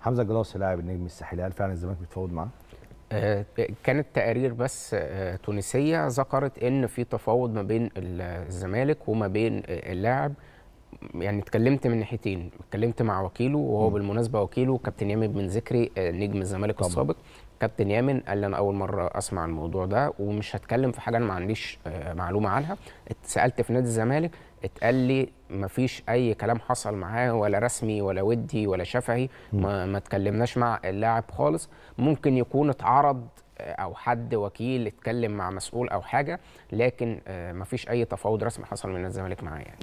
حمزه جلاص لاعب النجم الساحلي هل فعلا الزمالك بيتفاوض معاه؟ آه، كانت تقارير بس آه، تونسيه ذكرت ان في تفاوض ما بين الزمالك وما بين اللاعب يعني اتكلمت من ناحيتين اتكلمت مع وكيله وهو م. بالمناسبه وكيله كابتن يامن بن ذكري آه، نجم الزمالك السابق كابتن يامن قال لي انا اول مره اسمع الموضوع ده ومش هتكلم في حاجه انا ما عنديش آه، معلومه عنها اتسالت في نادي الزمالك اتقال لي ما فيش اي كلام حصل معاه ولا رسمي ولا ودي ولا شفهي ما, ما تكلمناش مع اللاعب خالص ممكن يكون اتعرض آه، او حد وكيل اتكلم مع مسؤول او حاجه لكن ما فيش اي تفاوض رسمي حصل من الزمالك معايا يعني